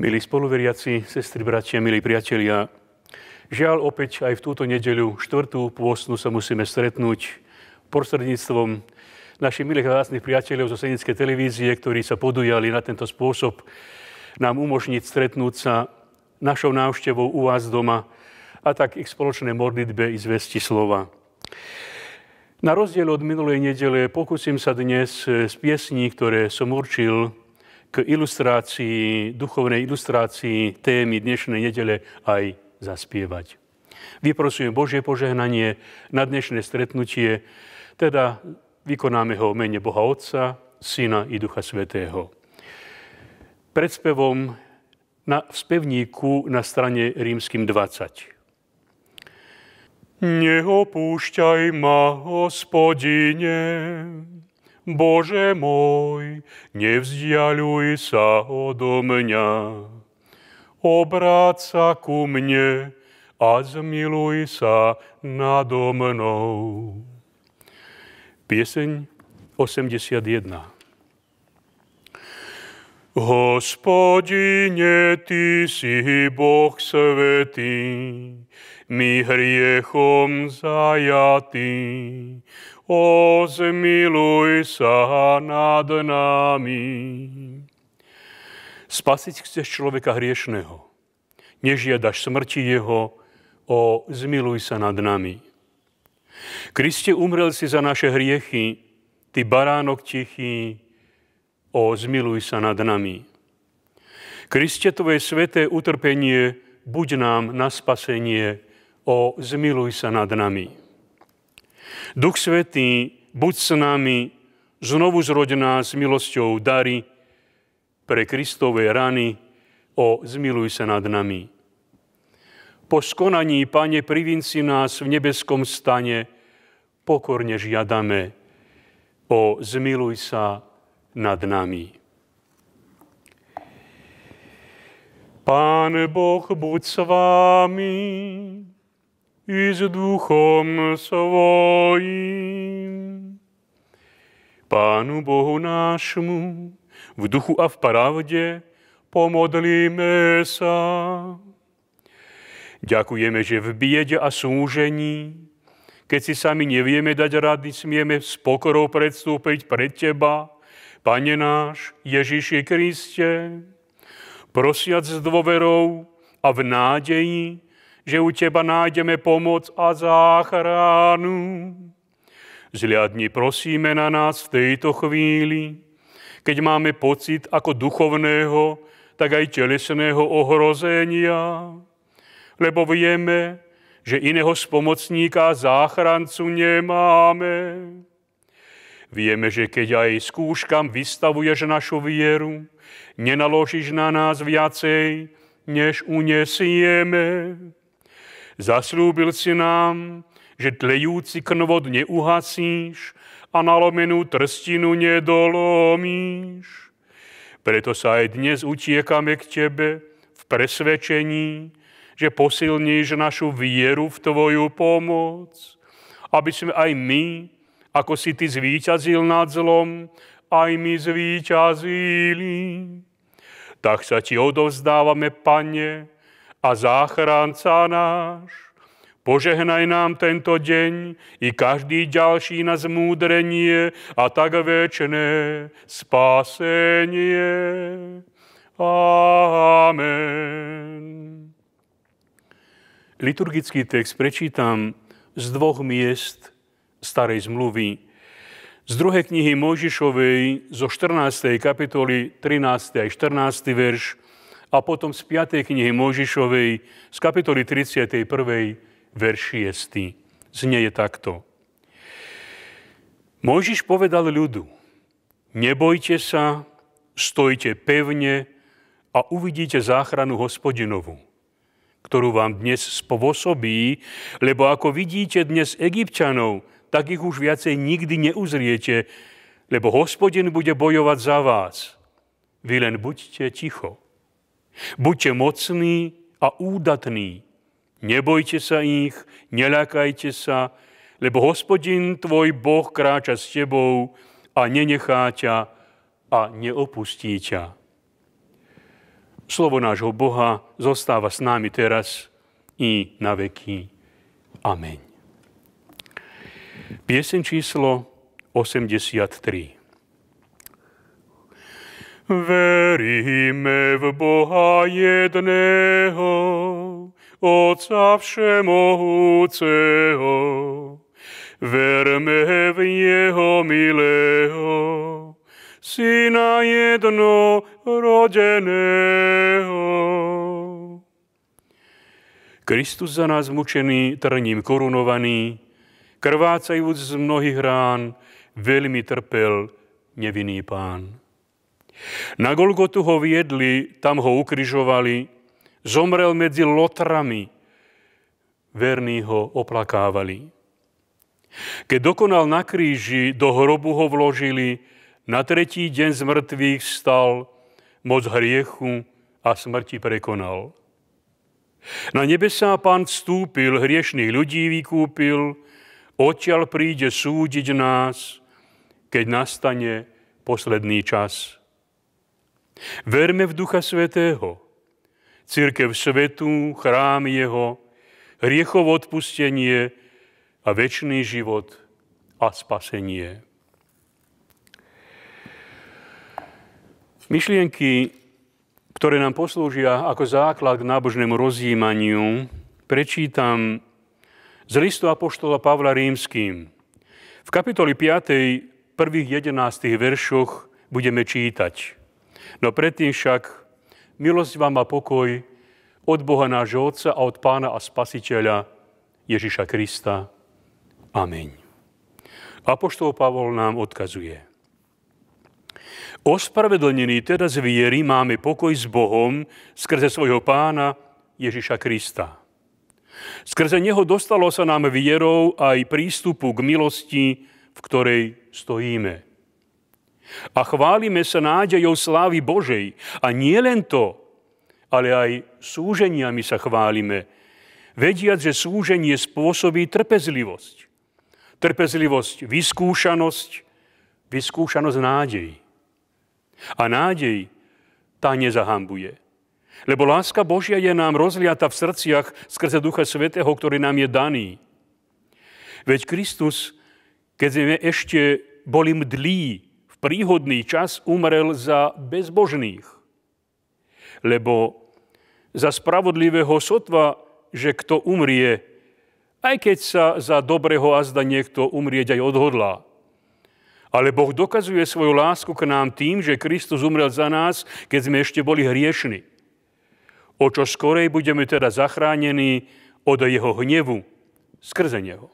Milí spoluveriaci, sestry, bratia, milí priatelia, žiaľ opäť aj v túto nedeľu, štvrtú pôstnu sa musíme stretnúť prostredníctvom našich milých vzácných priateľov zo Senickej televízie, ktorí sa podujali na tento spôsob nám umožniť stretnúť sa našou návštevou u vás doma a tak ich spoločné modlitbe i zvesti slova. Na rozdiel od minulej nedele pokúsim sa dnes z piesní, ktoré som určil k ilustrácii, duchovnej ilustrácii témy dnešnej nedele aj zaspievať. Vyprosujem Božie požehnanie na dnešné stretnutie, teda vykonáme ho v mene Boha Otca, Syna i Ducha Svetého. Pred spevom na, v spevníku na strane rímským 20. Neopúšťaj ma, hospodine, Bože môj, nevzdialuj sa odo mňa. Obráť sa ku mne a zmiluj sa nado mnou. Pieseň 81. Hospodine, Ty si Boh svetý, my hriechom zajatý, O zmiluj sa nad nami. Spasiť chceš človeka hriešného. Nežiadaš smrti jeho, o zmiluj sa nad nami. Kriste, umrel si za naše hriechy, ty baránok tichý, o zmiluj sa nad nami. Kriste, tvoje sveté utrpenie buď nám na spasenie, o zmiluj sa nad nami. Duch Svetý, buď s nami, znovu zrodená nás milosťou dary pre Kristovej rany, o zmiluj sa nad nami. Po skonaní, Pane, privinci nás v nebeskom stane, pokorne žiadame, o zmiluj sa nad nami. Pán Boh, buď s vámi i s duchom svojím. Pánu Bohu nášmu, v duchu a v pravde, pomodlíme sa. Ďakujeme, že v biede a súžení, keď si sami nevieme dať rady, smieme s pokorou predstúpiť pred Teba, Pane náš Ježiši Kriste, prosiac s dôverou a v nádeji, že u teba nájdeme pomoc a záchranu. Zliadni prosíme na nás v tejto chvíli, keď máme pocit ako duchovného, tak aj telesného ohrozenia, lebo vieme, že iného spomocníka záchrancu nemáme. Vieme, že keď aj skúškam vystavuješ našu vieru, nenaložíš na nás viacej, než uniesieme. Zaslúbil si nám, že tlejúci knvod neuhasíš a nalomenú trstinu nedolomíš. Preto sa aj dnes utiekame k Tebe v presvedčení, že posilníš našu vieru v Tvoju pomoc, aby sme aj my, ako si Ty zvíťazil nad zlom, aj my zvíťazili. Tak sa Ti odovzdávame, Pane, a záchránca náš. Požehnaj nám tento deň i každý ďalší na zmúdrenie a tak väčné spásenie. Amen. Liturgický text prečítam z dvoch miest starej zmluvy. Z druhej knihy Mojžišovej zo 14. kapitoly 13. a 14. verš a potom z 5. knihy Mojžišovej z kapitoly 31. verš 6. Znie je takto. Mojžiš povedal ľudu, nebojte sa, stojte pevne a uvidíte záchranu hospodinovu, ktorú vám dnes spôsobí, lebo ako vidíte dnes egyptianov, tak ich už viacej nikdy neuzriete, lebo hospodin bude bojovať za vás. Vy len buďte ticho. Buďte mocní a údatní. Nebojte sa ich, nelákajte sa, lebo hospodin tvoj Boh kráča s tebou a nenechá ťa a neopustí ťa. Slovo nášho Boha zostáva s námi teraz i na veky. Amen. Piesen číslo 83. Veríme v Boha jedného, Otca Všemohúceho. Verme v Jeho milého, Syna jedno rodeného. Kristus za nás mučený, trním korunovaný, krvácajúc z mnohých rán, veľmi trpel nevinný pán. Na Golgotu ho viedli, tam ho ukrižovali, zomrel medzi lotrami, verní ho oplakávali. Keď dokonal na kríži, do hrobu ho vložili, na tretí deň z mŕtvych stal, moc hriechu a smrti prekonal. Na nebesá pán vstúpil, hriešných ľudí vykúpil, odtiaľ príde súdiť nás, keď nastane posledný čas. Verme v Ducha Svetého, církev svetu, chrám jeho, hriechov odpustenie a večný život a spasenie. Myšlienky, ktoré nám poslúžia ako základ k nábožnému rozjímaniu, prečítam z listu Apoštola Pavla Rímským. V kapitoli 5. prvých 11 veršoch budeme čítať. No predtým však milosť vám a pokoj od Boha nášho Otca a od Pána a Spasiteľa Ježiša Krista. Amen. Apoštol Pavol nám odkazuje. Ospravedlnený teda z viery máme pokoj s Bohom skrze svojho Pána Ježiša Krista. Skrze Neho dostalo sa nám vierou aj prístupu k milosti, v ktorej stojíme. A chválime sa nádejou slávy Božej. A nie len to, ale aj súženiami sa chválime, vediac, že súženie spôsobí trpezlivosť. Trpezlivosť, vyskúšanosť, vyskúšanosť nádej. A nádej tá nezahambuje. Lebo láska Božia je nám rozliata v srdciach skrze Ducha Svetého, ktorý nám je daný. Veď Kristus, keď sme ešte boli mdlí, príhodný čas umrel za bezbožných. Lebo za spravodlivého sotva, že kto umrie, aj keď sa za dobrého azda niekto umrieť aj odhodlá. Ale Boh dokazuje svoju lásku k nám tým, že Kristus umrel za nás, keď sme ešte boli hriešni. O čo skorej budeme teda zachránení od jeho hnevu, skrze neho.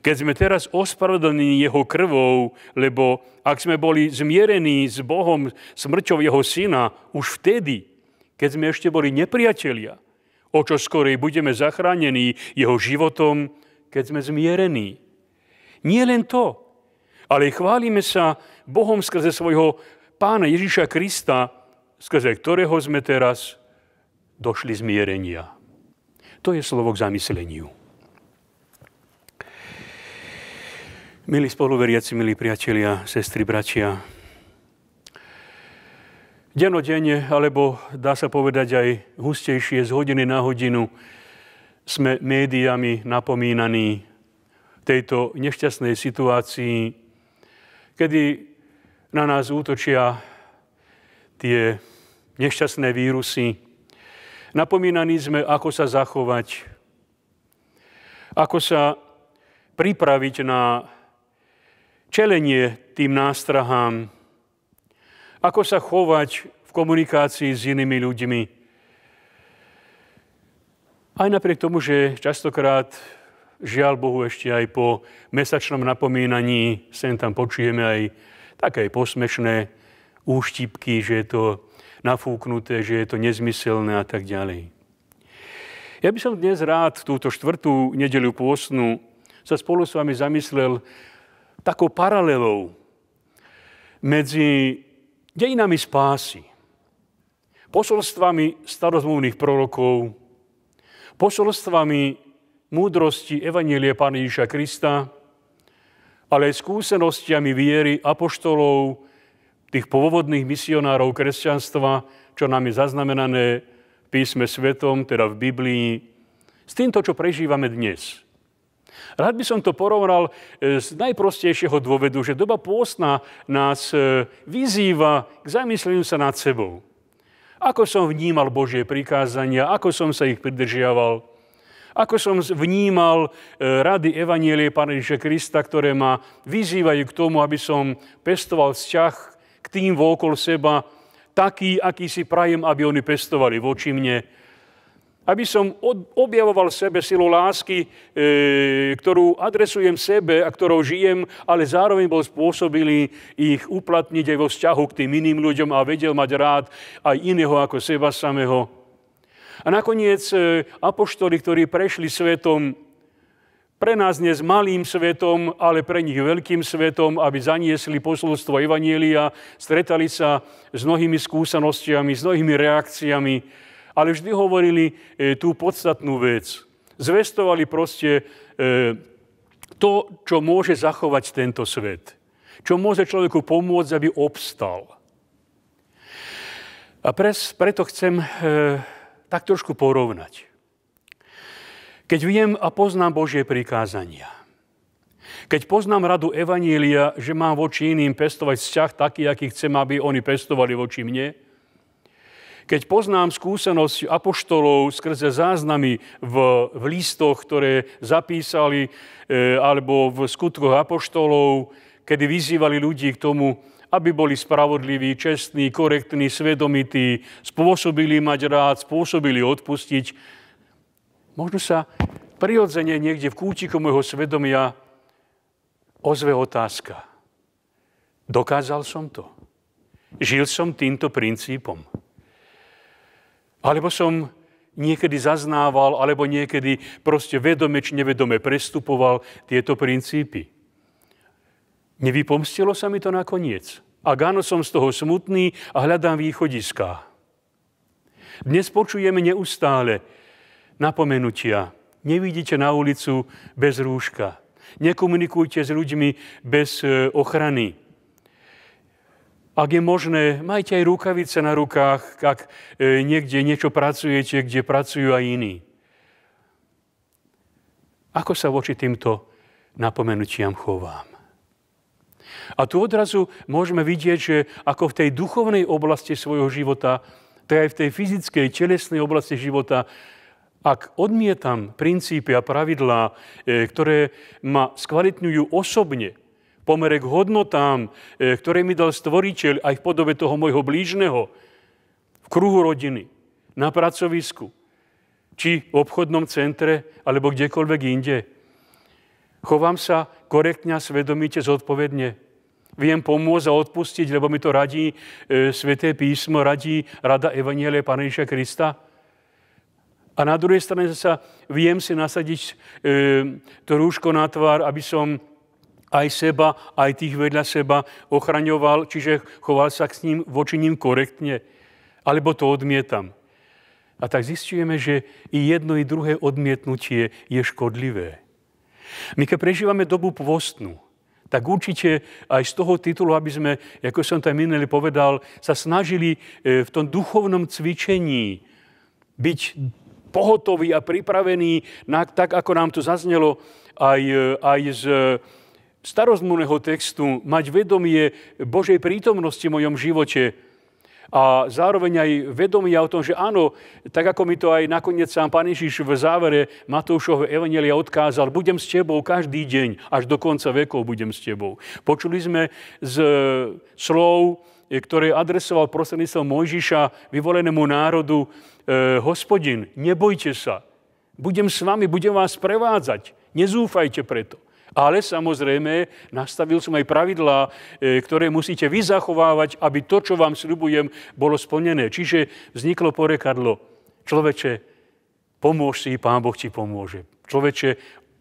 Keď sme teraz ospravedlnení jeho krvou, lebo ak sme boli zmierení s Bohom smrťou jeho syna, už vtedy, keď sme ešte boli nepriatelia, o čo skorej budeme zachránení jeho životom, keď sme zmierení. Nie len to, ale chválime sa Bohom skrze svojho pána Ježíša Krista, skrze ktorého sme teraz došli zmierenia. To je slovo k zamysleniu. Milí spoluveriaci, milí priatelia, sestry, bratia, denodenne, alebo dá sa povedať aj hustejšie z hodiny na hodinu, sme médiami napomínaní tejto nešťastnej situácii, kedy na nás útočia tie nešťastné vírusy. Napomínaní sme, ako sa zachovať, ako sa pripraviť na čelenie tým nástrahám, ako sa chovať v komunikácii s inými ľuďmi. Aj napriek tomu, že častokrát, žiaľ Bohu, ešte aj po mesačnom napomínaní sem tam počujeme aj také posmešné úštipky, že je to nafúknuté, že je to nezmyselné a tak ďalej. Ja by som dnes rád túto štvrtú nedeľu pôsnu sa spolu s vami zamyslel takou paralelou medzi dejinami spásy, posolstvami starozmluvných prorokov, posolstvami múdrosti Evanielie Pána Ježiša Krista, ale aj skúsenostiami viery apoštolov, tých pôvodných misionárov kresťanstva, čo nám je zaznamenané v písme svetom, teda v Biblii, s týmto, čo prežívame dnes – Rád by som to porovnal e, z najprostejšieho dôvedu, že doba pôstna nás e, vyzýva k zamysleniu sa nad sebou. Ako som vnímal Božie prikázania, ako som sa ich pridržiaval, ako som vnímal e, rady Evanielie Pána Ježiša Krista, ktoré ma vyzývajú k tomu, aby som pestoval vzťah k tým vôkol seba, taký, aký si prajem, aby oni pestovali voči mne, aby som objavoval v sebe silu lásky, e, ktorú adresujem sebe a ktorou žijem, ale zároveň bol spôsobili ich uplatniť aj vo vzťahu k tým iným ľuďom a vedel mať rád aj iného ako seba samého. A nakoniec e, apoštoli, ktorí prešli svetom, pre nás dnes malým svetom, ale pre nich veľkým svetom, aby zaniesli posolstvo Evanielia, stretali sa s mnohými skúsenostiami, s mnohými reakciami, ale vždy hovorili e, tú podstatnú vec. Zvestovali proste e, to, čo môže zachovať tento svet. Čo môže človeku pomôcť, aby obstal. A pres, preto chcem e, tak trošku porovnať. Keď viem a poznám Božie prikázania, keď poznám radu Evanília, že mám voči iným pestovať vzťah taký, aký chcem, aby oni pestovali voči mne, keď poznám skúsenosť apoštolov skrze záznamy v, v listoch, ktoré zapísali, e, alebo v skutkoch apoštolov, kedy vyzývali ľudí k tomu, aby boli spravodliví, čestní, korektní, svedomití, spôsobili mať rád, spôsobili odpustiť. Možno sa prirodzene niekde v kútiku môjho svedomia ozve otázka. Dokázal som to. Žil som týmto princípom. Alebo som niekedy zaznával, alebo niekedy proste vedome či nevedome prestupoval tieto princípy. Nevypomstilo sa mi to nakoniec. A gáno som z toho smutný a hľadám východiská. Dnes počujeme neustále napomenutia. Nevidíte na ulicu bez rúška. Nekomunikujte s ľuďmi bez e, ochrany ak je možné, majte aj rukavice na rukách, ak e, niekde niečo pracujete, kde pracujú aj iní. Ako sa voči týmto napomenutiam chovám? A tu odrazu môžeme vidieť, že ako v tej duchovnej oblasti svojho života, tak aj v tej fyzickej, telesnej oblasti života, ak odmietam princípy a pravidlá, e, ktoré ma skvalitňujú osobne, pomere k hodnotám, e, ktoré mi dal stvoriteľ aj v podobe toho môjho blížneho, v kruhu rodiny, na pracovisku, či v obchodnom centre, alebo kdekoľvek inde. Chovám sa korektne a svedomite zodpovedne. Viem pomôcť a odpustiť, lebo mi to radí e, Sveté písmo, radí Rada Evanielie Pane Ježiša Krista. A na druhej strane sa viem si nasadiť e, to rúško na tvár, aby som aj seba, aj tých vedľa seba ochraňoval, čiže choval sa k s ním voči ním korektne. Alebo to odmietam. A tak zistujeme, že i jedno, i druhé odmietnutie je škodlivé. My keď prežívame dobu pôstnu, tak určite aj z toho titulu, aby sme, ako som tam minulý povedal, sa snažili e, v tom duchovnom cvičení byť pohotoví a pripravení, na, tak ako nám to zaznelo aj, e, aj z starozmúneho textu mať vedomie Božej prítomnosti v mojom živote a zároveň aj vedomia o tom, že áno, tak ako mi to aj nakoniec sám Pán Ježiš v závere Matúšovho Evangelia odkázal, budem s tebou každý deň, až do konca vekov budem s tebou. Počuli sme z slov, ktoré adresoval prostredníctvom Mojžiša vyvolenému národu, e, hospodin, nebojte sa, budem s vami, budem vás prevádzať, nezúfajte preto. Ale samozrejme, nastavil som aj pravidlá, e, ktoré musíte vy zachovávať, aby to, čo vám sľubujem, bolo splnené. Čiže vzniklo porekadlo. Človeče, pomôž si, Pán Boh ti pomôže. Človeče,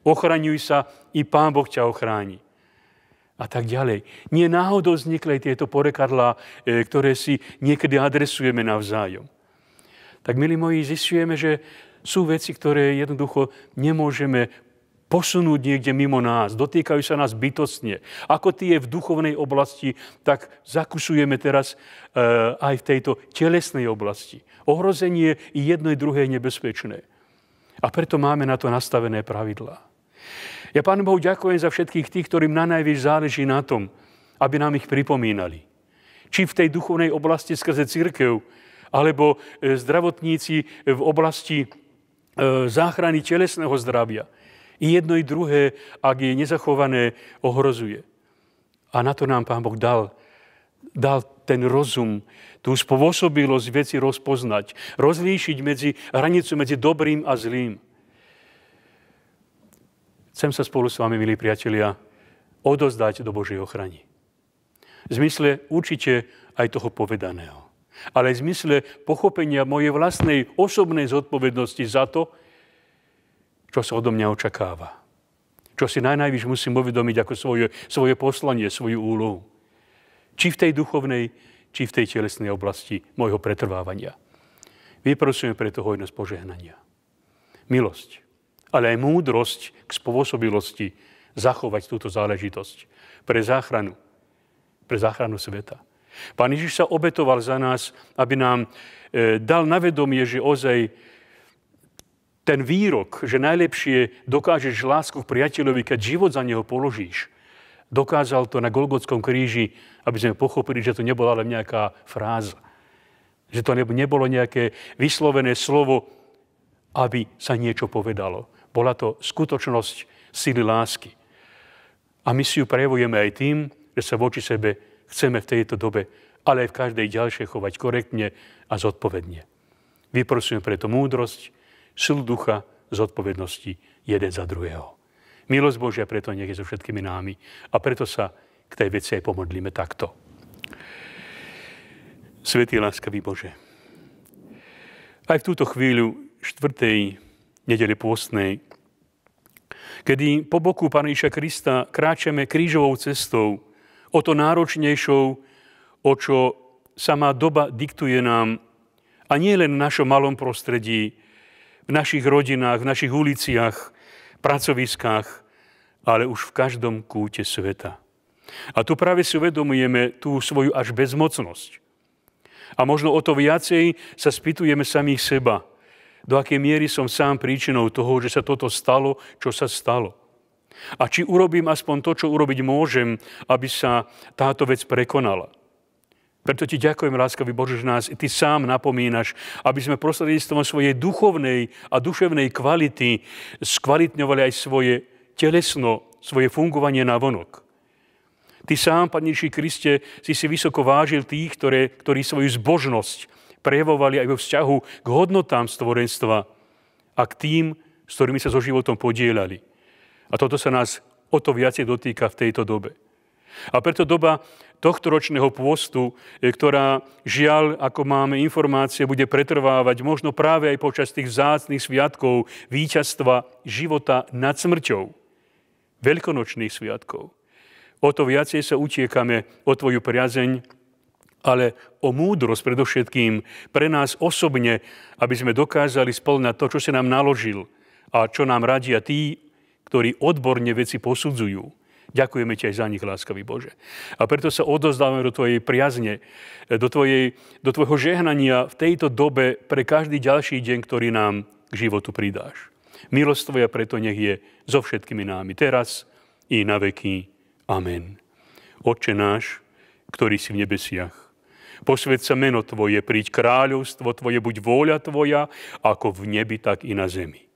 ochraňuj sa, i Pán Boh ťa ochráni. A tak ďalej. Nie náhodou vznikli tieto porekadlá, e, ktoré si niekedy adresujeme navzájom. Tak, milí moji, zistujeme, že sú veci, ktoré jednoducho nemôžeme posunúť niekde mimo nás, dotýkajú sa nás bytostne. Ako tie v duchovnej oblasti, tak zakusujeme teraz e, aj v tejto telesnej oblasti. Ohrozenie i jednej druhej nebezpečné. A preto máme na to nastavené pravidlá. Ja Pánu Bohu ďakujem za všetkých tých, ktorým na najvyš záleží na tom, aby nám ich pripomínali. Či v tej duchovnej oblasti skrze církev, alebo eh, zdravotníci v oblasti eh, záchrany telesného zdravia – i jedno, i druhé, ak je nezachované, ohrozuje. A na to nám Pán Boh dal, dal ten rozum, tú spôsobilosť veci rozpoznať, rozlíšiť medzi, hranicu medzi dobrým a zlým. Chcem sa spolu s vami, milí priatelia, odozdať do Božej ochrany. V zmysle určite aj toho povedaného ale v zmysle pochopenia mojej vlastnej osobnej zodpovednosti za to, čo sa odo mňa očakáva. Čo si najnajvyš musím uvedomiť ako svoje, svoje poslanie, svoju úlohu. Či v tej duchovnej, či v tej telesnej oblasti môjho pretrvávania. Vyprosujeme preto hojnosť požehnania. Milosť, ale aj múdrosť k spôsobilosti zachovať túto záležitosť pre záchranu, pre záchranu sveta. Pán Ježiš sa obetoval za nás, aby nám e, dal na vedomie, že ozaj ten výrok, že najlepšie dokážeš lásku k priateľovi, keď život za neho položíš, dokázal to na Golgotskom kríži, aby sme pochopili, že to nebola len nejaká fráza. Že to nebolo nejaké vyslovené slovo, aby sa niečo povedalo. Bola to skutočnosť sily lásky. A my si ju prejavujeme aj tým, že sa voči sebe chceme v tejto dobe, ale aj v každej ďalšej chovať korektne a zodpovedne. Vyprosujem preto múdrosť, silu ducha zodpovednosti jeden za druhého. Milosť Božia preto nech je so všetkými námi a preto sa k tej veci aj pomodlíme takto. Svetý láskavý Bože, aj v túto chvíľu štvrtej nedele pôstnej, kedy po boku Pána Iša Krista kráčame krížovou cestou, o to náročnejšou, o čo samá doba diktuje nám a nie len v našom malom prostredí, v našich rodinách, v našich uliciach, pracoviskách, ale už v každom kúte sveta. A tu práve si uvedomujeme tú svoju až bezmocnosť. A možno o to viacej sa spýtujeme samých seba, do akej miery som sám príčinou toho, že sa toto stalo, čo sa stalo. A či urobím aspoň to, čo urobiť môžem, aby sa táto vec prekonala. Preto ti ďakujem, láskavý Bože, že nás ty sám napomínaš, aby sme prostredníctvom svojej duchovnej a duševnej kvality skvalitňovali aj svoje telesno, svoje fungovanie na vonok. Ty sám, Padnejší Kriste, si si vysoko vážil tých, ktoré, ktorí svoju zbožnosť prejavovali aj vo vzťahu k hodnotám stvorenstva a k tým, s ktorými sa so životom podielali. A toto sa nás o to viacej dotýka v tejto dobe. A preto doba tohto ročného pôstu, e, ktorá žiaľ, ako máme informácie, bude pretrvávať možno práve aj počas tých zácných sviatkov víťazstva života nad smrťou, veľkonočných sviatkov. O to viacej sa utiekame o tvoju priazeň, ale o múdrosť predovšetkým pre nás osobne, aby sme dokázali splňať to, čo si nám naložil a čo nám radia tí, ktorí odborne veci posudzujú. Ďakujeme ti aj za nich, láskavý Bože. A preto sa odozdávame do tvojej priazne, do, tvojej, do tvojho žehnania v tejto dobe pre každý ďalší deň, ktorý nám k životu pridáš. Milosť tvoja preto nech je so všetkými námi teraz i na veky. Amen. Oče náš, ktorý si v nebesiach, posved sa meno Tvoje, príď kráľovstvo Tvoje, buď vôľa Tvoja, ako v nebi, tak i na zemi.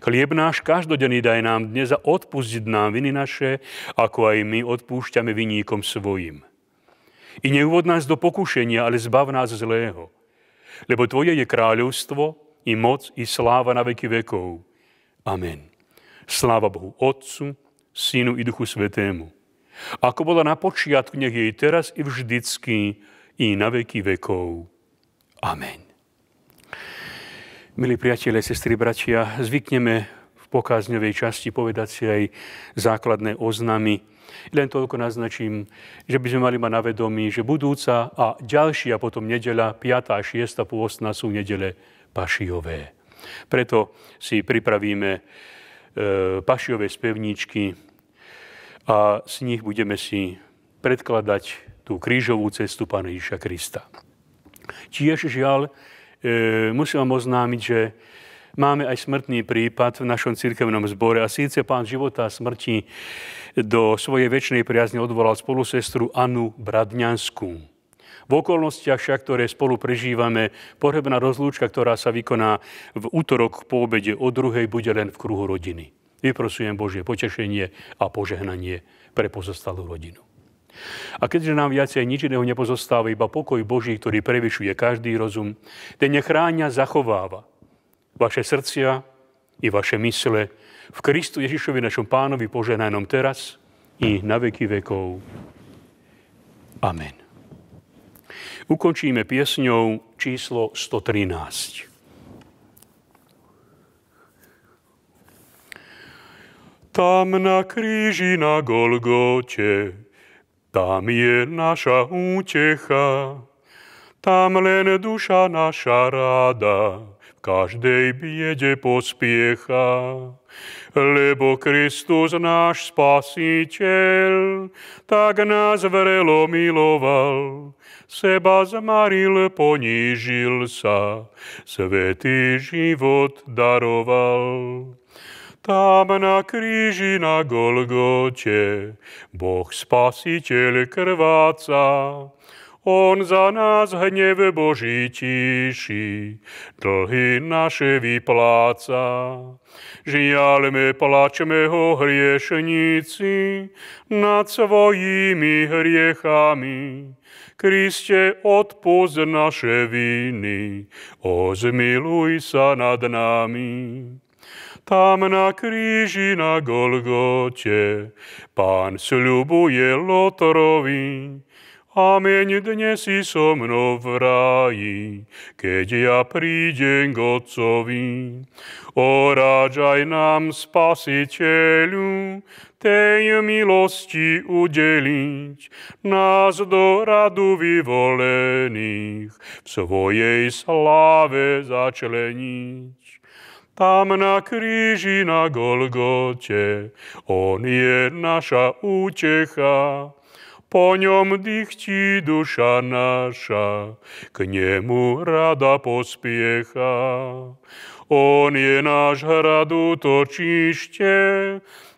Chlieb náš každodenný daj nám dnes a odpustiť nám viny naše, ako aj my odpúšťame viníkom svojim. I neuvod nás do pokušenia, ale zbav nás zlého. Lebo Tvoje je kráľovstvo, i moc, i sláva na veky vekov. Amen. Sláva Bohu Otcu, Synu i Duchu Svetému. Ako bola na počiatku, nech jej teraz i vždycky, i na veky vekov. Amen. Milí priatelia, sestry, bratia, zvykneme v pokázňovej časti povedať si aj základné oznamy. Len toľko naznačím, že by sme mali mať na vedomí, že budúca a ďalšia potom nedela, 5. a 6. pôstna sú nedele pašiové. Preto si pripravíme e, pašiové spevníčky a z nich budeme si predkladať tú krížovú cestu Pána Ježiša Krista. Tiež žiaľ, e, musím vám oznámiť, že máme aj smrtný prípad v našom cirkevnom zbore a síce pán života a smrti do svojej väčšnej priazne odvolal spolusestru Anu Bradňanskú. V okolnostiach však, ktoré spolu prežívame, pohrebná rozlúčka, ktorá sa vykoná v útorok po obede o druhej, bude len v kruhu rodiny. Vyprosujem Božie potešenie a požehnanie pre pozostalú rodinu. A keďže nám viacej nič iného nepozostáva, iba pokoj Boží, ktorý prevyšuje každý rozum, ten nechráňa, zachováva vaše srdcia i vaše mysle v Kristu Ježišovi, našom pánovi, poženajnom teraz i na veky vekov. Amen. Ukončíme piesňou číslo 113. Tam na kríži na Golgote tam je naša útecha, tam len duša naša ráda, v každej biede pospiecha. Lebo Kristus náš spasiteľ, tak nás vrelo miloval, seba zmaril, ponížil sa, svetý život daroval. Tam na kríži na Golgote Boh spasiteľ krváca. On za nás hnev Boží tíši, dlhy naše vypláca. Žiaľme, plačme ho hriešnici nad svojimi hriechami. Kriste, odpust naše viny, ozmiluj sa nad nami. Tam na kríži na Golgote pán sľubuje Lotorovi. Amen, dnes si so mnou v ráji, keď ja prídem k Otcovi. Orážaj nám, Spasiteľu, tej milosti udeliť, nás do radu vyvolených v svojej sláve začleniť. Tam na kríži na Golgote, on je naša útecha. Po ňom dýchti duša naša, k nemu rada pospiecha. On je náš hrad útočište,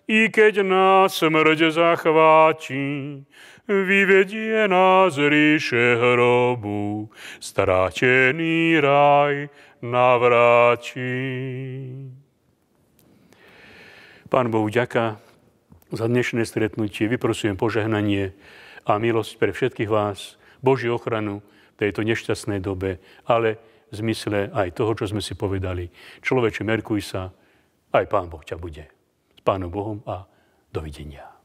i keď nás smrť zachváti, vyvedie nás ríše hrobu, stratený raj navráči. Pán Bohu, ďaká za dnešné stretnutie. Vyprosujem požehnanie a milosť pre všetkých vás, Boží ochranu v tejto nešťastnej dobe, ale v zmysle aj toho, čo sme si povedali. Človeče, merkuj sa, aj Pán Boh ťa bude. S Pánom Bohom a dovidenia.